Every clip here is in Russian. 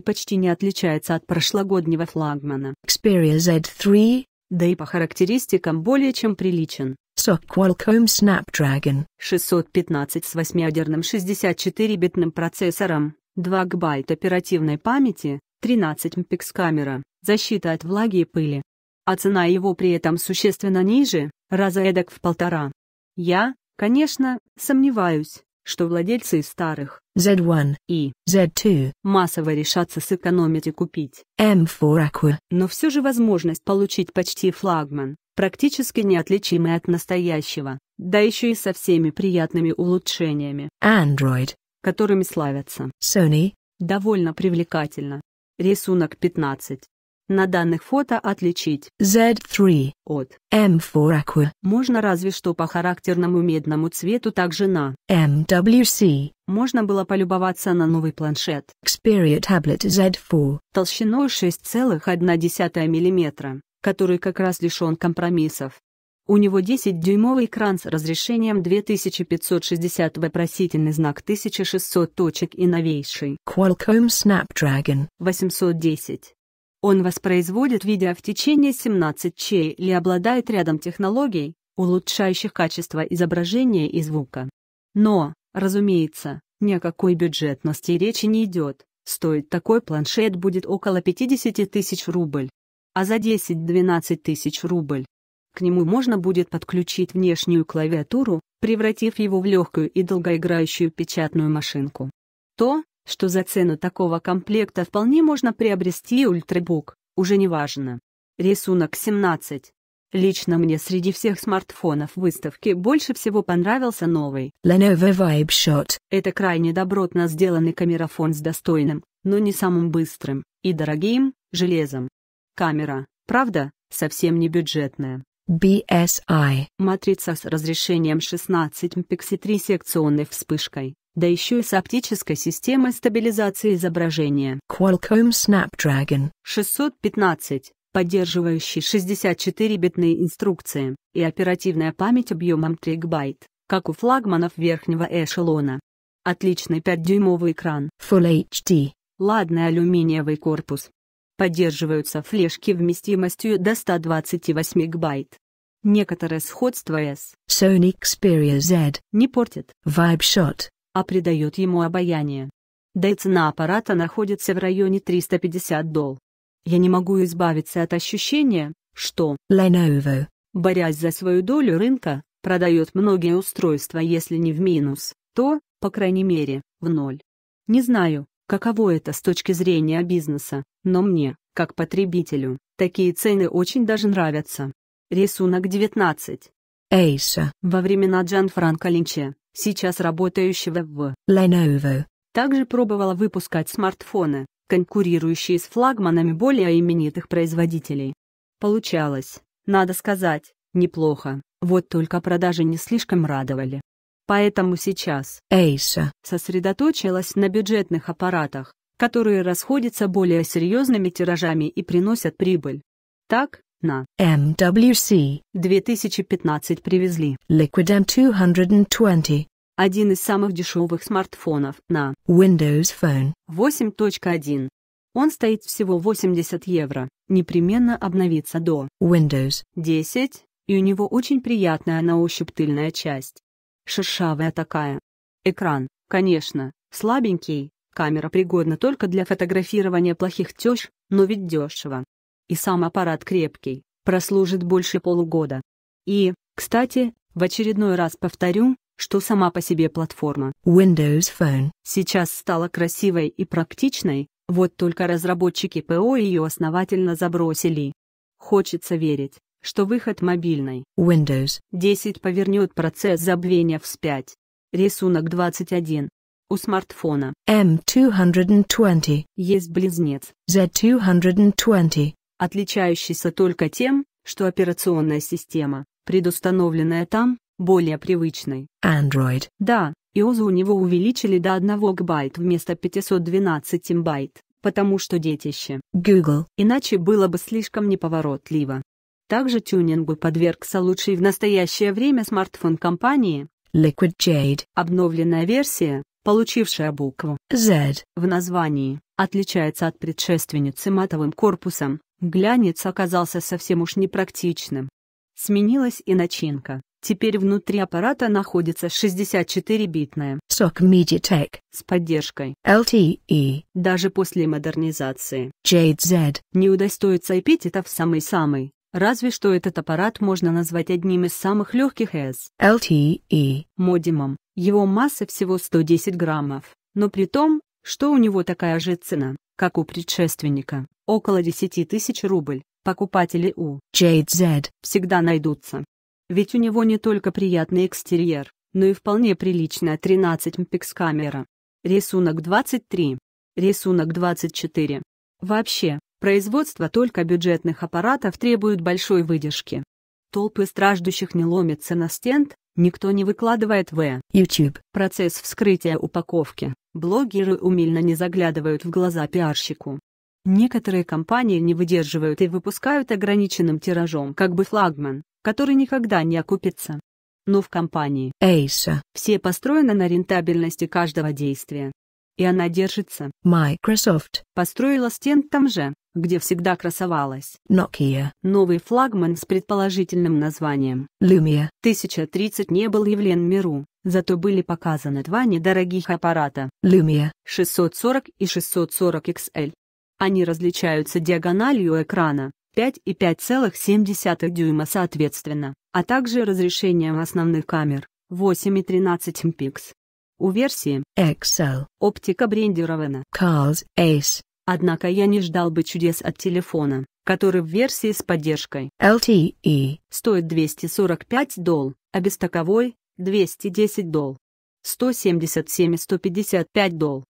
и почти не отличается от прошлогоднего флагмана. Xperia Z3, да и по характеристикам более чем приличен. So Qualcomm Snapdragon 615 с 8-ядерным 64-битным процессором, 2 ГБ оперативной памяти, 13 мпикс камера, защита от влаги и пыли. А цена его при этом существенно ниже, раза эдак в полтора. Я, конечно, сомневаюсь, что владельцы старых Z1 и Z2 массово решатся сэкономить и купить M4 Aqua. Но все же возможность получить почти флагман, практически неотличимый от настоящего, да еще и со всеми приятными улучшениями. Android которыми славятся Sony довольно привлекательно. Рисунок 15 на данных фото отличить Z3 от M4 Aqua. Можно разве что по характерному медному цвету также на MWC. Можно было полюбоваться на новый планшет Xperia Tablet Z4 толщиной 6,1 мм, который как раз лишен компромиссов. У него 10-дюймовый экран с разрешением 2560 вопросительный знак 1600 точек и новейший Qualcomm Snapdragon 810. Он воспроизводит видео в течение 17 чей или обладает рядом технологий, улучшающих качество изображения и звука. Но, разумеется, ни о какой бюджетности речи не идет. Стоит такой планшет будет около 50 тысяч рубль, а за 10-12 тысяч рубль. К нему можно будет подключить внешнюю клавиатуру, превратив его в легкую и долгоиграющую печатную машинку. То, что за цену такого комплекта вполне можно приобрести ультрабук, уже неважно. Рисунок 17. Лично мне среди всех смартфонов выставки больше всего понравился новый Lenovo Vibe Shot. Это крайне добротно сделанный камерафон с достойным, но не самым быстрым, и дорогим, железом. Камера, правда, совсем не бюджетная. BSI. Матрица с разрешением 16 мп 3 секционной вспышкой да еще и с оптической системой стабилизации изображения Qualcomm Snapdragon 615, поддерживающий 64-битные инструкции, и оперативная память объемом 3 гбайт, как у флагманов верхнего эшелона. Отличный 5-дюймовый экран Full HD, ладный алюминиевый корпус. Поддерживаются флешки вместимостью до 128 гбайт. Некоторое сходство с Sony Xperia Z не портит. VibeShot а придает ему обаяние. Да и цена аппарата находится в районе 350 дол. Я не могу избавиться от ощущения, что Lenovo, борясь за свою долю рынка, продает многие устройства если не в минус, то, по крайней мере, в ноль. Не знаю, каково это с точки зрения бизнеса, но мне, как потребителю, такие цены очень даже нравятся. Рисунок 19. Эйша. Во времена Джан Франко Линче, сейчас работающего в Lenovo, также пробовала выпускать смартфоны, конкурирующие с флагманами более именитых производителей. Получалось, надо сказать, неплохо, вот только продажи не слишком радовали. Поэтому сейчас Эйша сосредоточилась на бюджетных аппаратах, которые расходятся более серьезными тиражами и приносят прибыль. Так, на MWC 2015 привезли Liquid M220 один из самых дешевых смартфонов на Windows Phone 8.1. Он стоит всего 80 евро, непременно обновится до Windows 10, и у него очень приятная на ощупь тыльная часть. Шершавая такая. Экран, конечно, слабенький, камера пригодна только для фотографирования плохих тёщ, но ведь дешево и сам аппарат крепкий, прослужит больше полугода. И, кстати, в очередной раз повторю, что сама по себе платформа Windows Phone сейчас стала красивой и практичной, вот только разработчики ПО ее основательно забросили. Хочется верить, что выход мобильной Windows 10 повернет процесс забвения вспять. Рисунок 21. У смартфона M220 есть близнец Z220 отличающийся только тем, что операционная система, предустановленная там, более привычной. Android. Да, ИОЗу у него увеличили до 1 гбайт вместо 512 байт, потому что детище. Google. Иначе было бы слишком неповоротливо. Также тюнингу подвергся лучший в настоящее время смартфон компании Liquid Jade. Обновленная версия, получившая букву Z в названии, отличается от предшественницы матовым корпусом, глянец оказался совсем уж непрактичным. Сменилась и начинка. Теперь внутри аппарата находится 64-битная SOC MediaTek с поддержкой LTE. Даже после модернизации Jade Z не удостоится эпитетов самый-самый Разве что этот аппарат можно назвать одним из самых легких S LTE модемом. Его масса всего 110 граммов, но при том, что у него такая же цена, как у предшественника, около 10 тысяч рубль. Покупатели у Jade Z всегда найдутся. Ведь у него не только приятный экстерьер, но и вполне приличная 13 мпикс камера. Рисунок 23. Рисунок 24. Вообще, Производство только бюджетных аппаратов требует большой выдержки. Толпы страждущих не ломятся на стенд, никто не выкладывает в YouTube процесс вскрытия упаковки, блогеры умильно не заглядывают в глаза пиарщику. Некоторые компании не выдерживают и выпускают ограниченным тиражом как бы флагман, который никогда не окупится. Но в компании Acer все построено на рентабельности каждого действия. И она держится. Microsoft построила стенд там же, где всегда красовалась Nokia. Новый флагман с предположительным названием Lumia 1030 не был явлен миру, зато были показаны два недорогих аппарата Lumia 640 и 640 XL. Они различаются диагональю экрана 5 и 5,7 дюйма соответственно, а также разрешением основных камер 8 и 13 мпикс. У версии XL оптика брендирована Carl's Ace Однако я не ждал бы чудес от телефона, который в версии с поддержкой LTE стоит 245 дол, а без таковой – 210 дол. 177 и 155 дол.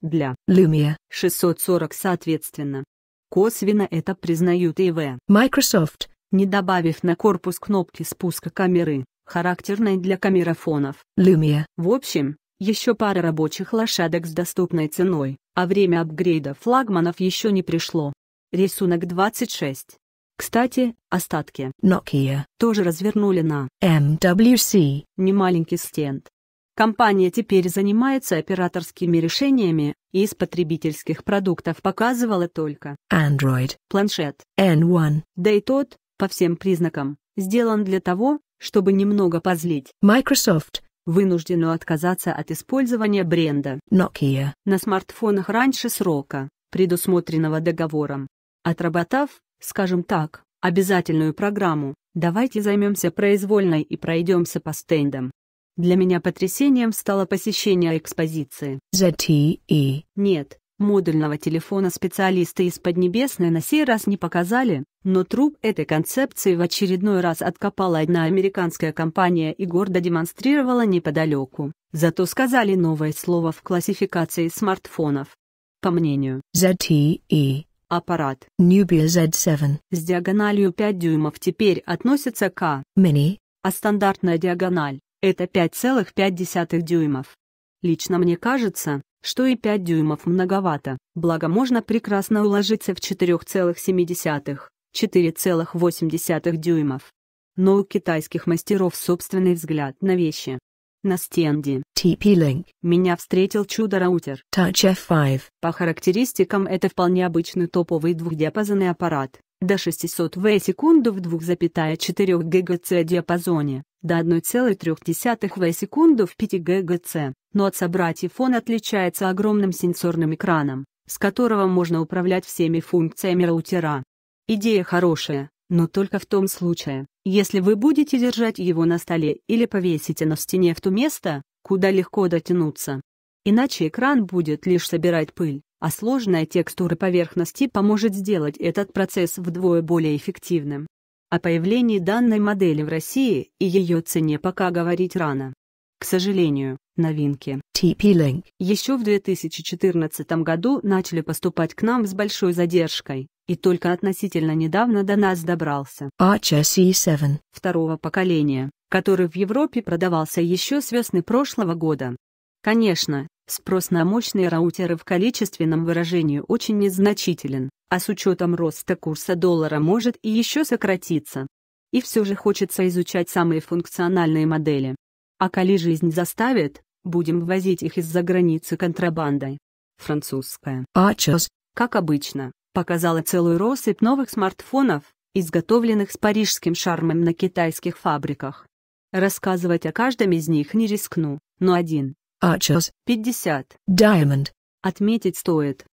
Для Lumia 640 соответственно. Косвенно это признают и В. Microsoft, не добавив на корпус кнопки спуска камеры, характерной для камерафонов. Lumia. В общем, еще пара рабочих лошадок с доступной ценой, а время апгрейда флагманов еще не пришло. Рисунок 26. Кстати, остатки Nokia тоже развернули на MWC немаленький стенд. Компания теперь занимается операторскими решениями и из потребительских продуктов показывала только Android, планшет, N1. Да и тот, по всем признакам, сделан для того, чтобы немного позлить Microsoft вынуждено отказаться от использования бренда Nokia на смартфонах раньше срока, предусмотренного договором. Отработав, скажем так, обязательную программу, давайте займемся произвольной и пройдемся по стендам. Для меня потрясением стало посещение экспозиции. ZTE. Нет, Модульного телефона специалисты из Поднебесной на сей раз не показали, но труп этой концепции в очередной раз откопала одна американская компания и гордо демонстрировала неподалеку. Зато сказали новое слово в классификации смартфонов. По мнению ZTE, аппарат Nubia Z7 с диагональю 5 дюймов теперь относится к Mini, а стандартная диагональ – это 5,5 дюймов. Лично мне кажется, что и 5 дюймов многовато, благо можно прекрасно уложиться в 4,7, 4,8 дюймов. Но у китайских мастеров собственный взгляд на вещи. На стенде TP-Link меня встретил чудо-роутер Touch F5. По характеристикам это вполне обычный топовый двухдиапазонный аппарат, до 600 В секунду в 2,4 ГГц диапазоне, до 1,3 В секунду в 5 ГГц, но от собратьев он отличается огромным сенсорным экраном, с которого можно управлять всеми функциями роутера. Идея хорошая, но только в том случае, если вы будете держать его на столе или повесите на стене в то место, куда легко дотянуться. Иначе экран будет лишь собирать пыль а сложная текстура поверхности поможет сделать этот процесс вдвое более эффективным. О появлении данной модели в России и ее цене пока говорить рано. К сожалению, новинки TP-Link еще в 2014 году начали поступать к нам с большой задержкой, и только относительно недавно до нас добрался Archer C7 e второго поколения, который в Европе продавался еще с весны прошлого года. Конечно, Спрос на мощные раутеры в количественном выражении очень незначителен, а с учетом роста курса доллара может и еще сократиться. И все же хочется изучать самые функциональные модели. А коли жизнь заставит, будем ввозить их из-за границы контрабандой. Французская. А час? Как обычно, показала целую россыпь новых смартфонов, изготовленных с парижским шармом на китайских фабриках. Рассказывать о каждом из них не рискну, но один, Archers 50. Diamond. Отметить стоит.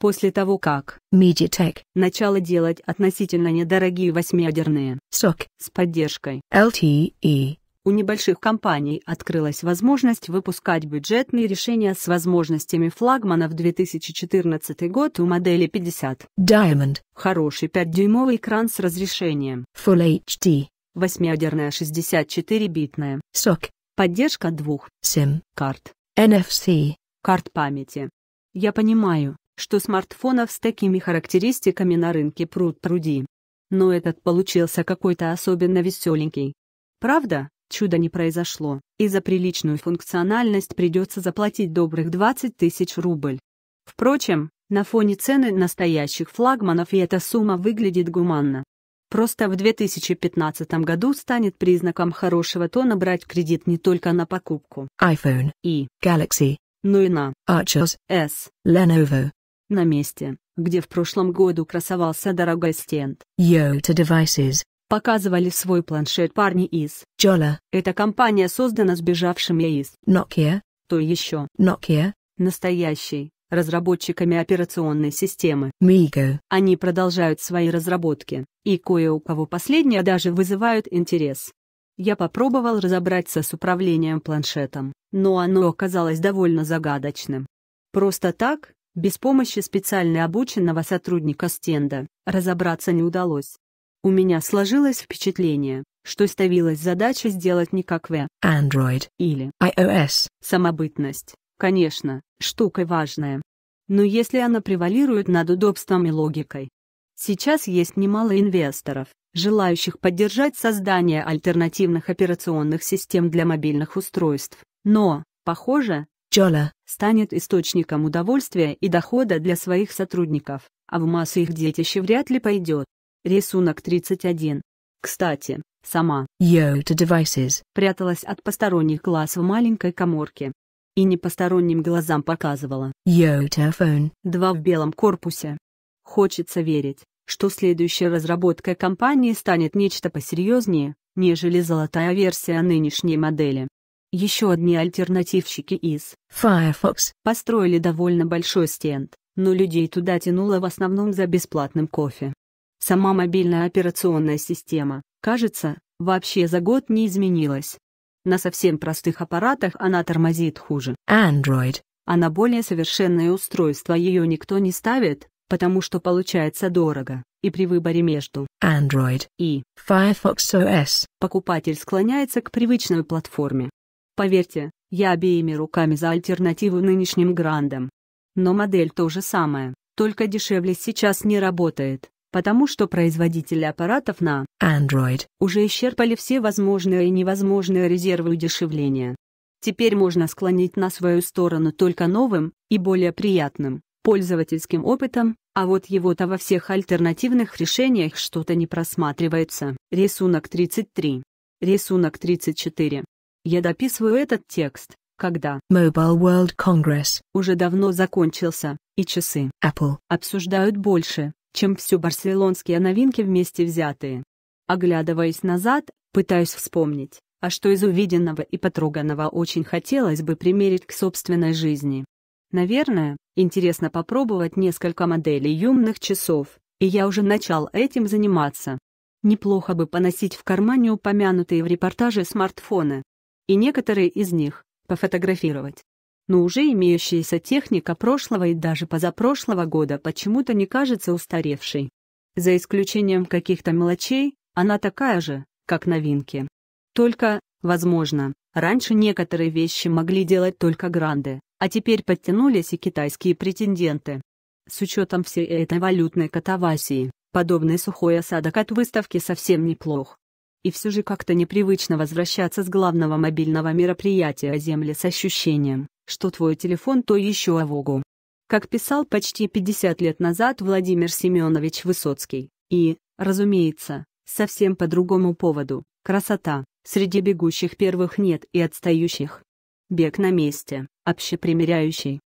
После того как Mediatek начала делать относительно недорогие восьмиядерные сок с поддержкой LTE, у небольших компаний открылась возможность выпускать бюджетные решения с возможностями флагмана в 2014 год у модели 50. Diamond. Хороший 5-дюймовый экран с разрешением Full HD. Восьмиядерная 64-битная. сок, Поддержка двух SIM карт. NFC, карт памяти. Я понимаю, что смартфонов с такими характеристиками на рынке пруд пруди. Но этот получился какой-то особенно веселенький. Правда, чудо не произошло, и за приличную функциональность придется заплатить добрых 20 тысяч рубль. Впрочем, на фоне цены настоящих флагманов и эта сумма выглядит гуманно. Просто в 2015 году станет признаком хорошего тона брать кредит не только на покупку iPhone и Galaxy, но ну и на Archos S, Lenovo. На месте, где в прошлом году красовался дорогой стенд Yota Devices, показывали свой планшет парни из Jolla. Эта компания создана сбежавшими из Nokia, то еще Nokia, настоящий разработчиками операционной системы Migo. Они продолжают свои разработки, и кое у кого последние даже вызывают интерес. Я попробовал разобраться с управлением планшетом, но оно оказалось довольно загадочным. Просто так, без помощи специально обученного сотрудника стенда, разобраться не удалось. У меня сложилось впечатление, что ставилась задача сделать не как в Android или iOS самобытность, конечно, штука важная. Но если она превалирует над удобством и логикой. Сейчас есть немало инвесторов, желающих поддержать создание альтернативных операционных систем для мобильных устройств, но, похоже, Джола станет источником удовольствия и дохода для своих сотрудников, а в массу их детище вряд ли пойдет. Рисунок 31. Кстати, сама yo to Devices пряталась от посторонних глаз в маленькой коморке, и непосторонним глазам показывала. Йотафон. Два в белом корпусе. Хочется верить, что следующая разработка компании станет нечто посерьезнее, нежели золотая версия нынешней модели. Еще одни альтернативщики из Firefox построили довольно большой стенд, но людей туда тянуло в основном за бесплатным кофе. Сама мобильная операционная система, кажется, вообще за год не изменилась. На совсем простых аппаратах она тормозит хуже. Android. А на более совершенное устройство, ее никто не ставит, потому что получается дорого, и при выборе между Android и Firefox OS покупатель склоняется к привычной платформе. Поверьте, я обеими руками за альтернативу нынешним грандам. Но модель то же самое, только дешевле сейчас не работает потому что производители аппаратов на Android уже исчерпали все возможные и невозможные резервы удешевления. Теперь можно склонить на свою сторону только новым и более приятным пользовательским опытом, а вот его-то во всех альтернативных решениях что-то не просматривается. Рисунок 33. Рисунок 34. Я дописываю этот текст, когда Mobile World Congress уже давно закончился, и часы Apple обсуждают больше, чем все барселонские новинки вместе взятые. Оглядываясь назад, пытаюсь вспомнить, а что из увиденного и потроганного очень хотелось бы примерить к собственной жизни. Наверное, интересно попробовать несколько моделей юмных часов, и я уже начал этим заниматься. Неплохо бы поносить в кармане упомянутые в репортаже смартфоны. И некоторые из них пофотографировать но уже имеющаяся техника прошлого и даже позапрошлого года почему-то не кажется устаревшей. За исключением каких-то мелочей, она такая же, как новинки. Только, возможно, раньше некоторые вещи могли делать только гранды, а теперь подтянулись и китайские претенденты. С учетом всей этой валютной катавасии, подобный сухой осадок от выставки совсем неплох. И все же как-то непривычно возвращаться с главного мобильного мероприятия Земли с ощущением, что твой телефон то еще авогу. Как писал почти 50 лет назад Владимир Семенович Высоцкий, и, разумеется, совсем по другому поводу, красота, среди бегущих первых нет и отстающих. Бег на месте, общепримиряющий,